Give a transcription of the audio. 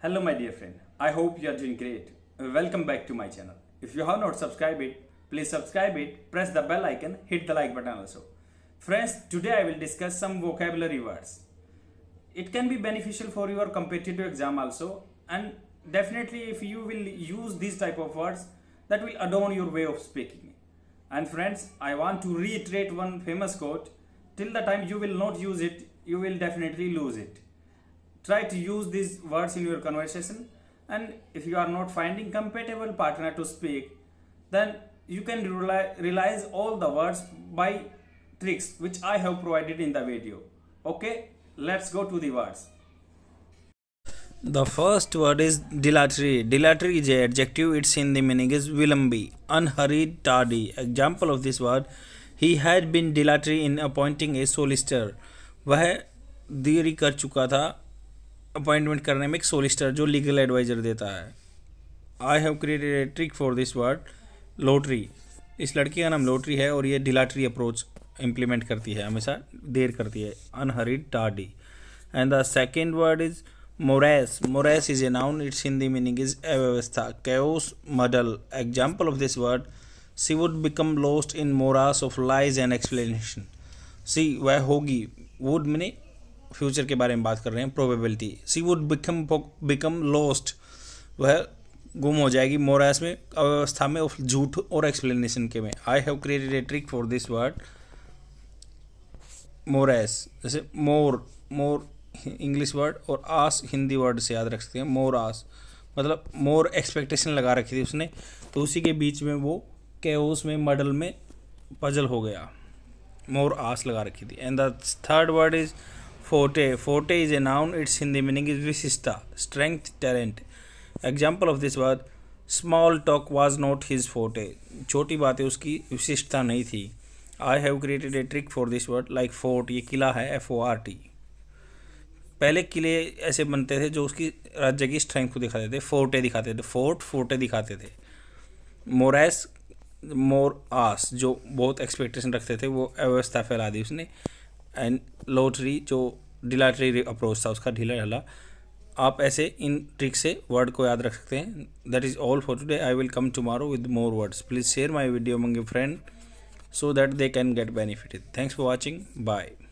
Hello my dear friend, I hope you are doing great. Welcome back to my channel. If you have not subscribed it, please subscribe it, press the bell icon, hit the like button also. Friends, today I will discuss some vocabulary words. It can be beneficial for your competitive exam also and definitely if you will use these type of words that will adorn your way of speaking. And friends, I want to reiterate one famous quote, till the time you will not use it, you will definitely lose it try to use these words in your conversation and if you are not finding compatible partner to speak then you can realize all the words by tricks which I have provided in the video. Okay, let's go to the words. The first word is dilatory. Dilatory is a adjective, its in the meaning is willumby, unhurried, tardy. Example of this word, he had been dilatory in appointing a solicitor. वह देरी कर चुका था appointment करने में एक solicitor जो legal adviser देता है I have created a trick for this word lottery इस लड़की का नाम लोटरी है और ये डिलाटरी अप्रोच इम्प्लीमेंट करती है हमेशा देर करती है अनहरिड टाडी and the second word is morass morass is a noun its Hindi meaning is अव्यवस्था chaos muddle example of this word she would become lost in morass of lies and explanation she वह होगी would meaning future के बारे में बात कर रहे हैं probability she would become become lost वह गुम हो जाएगी मोरास में अव्यवस्था में झूठ और एक्सप्लेनेशन के में I have created a trick for this word morass जैसे मोर मोर इंग्लिश वर्ड और आस हिंदी वर्ड से याद रख सकते हैं मोर आस मतलब मोर एक्सपेक्टेशन लगा रखी थी उसने तो उसी के बीच में वो कैस में मडल में पजल हो गया मोर आस लगा रखी थी and the third word is forte forte is a noun its Hindi meaning is Vishista, strength talent example of this word small talk was not his forte छोटी बातें उसकी विशिष्टता नहीं थी I have created a trick for this word like fort ये किला है F O R T पहले किले ऐसे बनते थे जो उसकी राज्य की स्ट्रेंथ को दिखाते थे फोर्टे दिखाते थे फोर्ट फोर्टे दिखाते थे मोरैस मोर आस जो बहुत एक्सपेक्टेशन रखते थे वो अव्यवस्था फैला दी उसने एंड लोटरी जो डिलाटरी अप्रोच था उसका ढीला ढाला आप ऐसे इन ट्रिक से वर्ड को याद रख सकते हैं that is all for today I will come tomorrow with more words please share my video among friend so that they can get benefited thanks for watching bye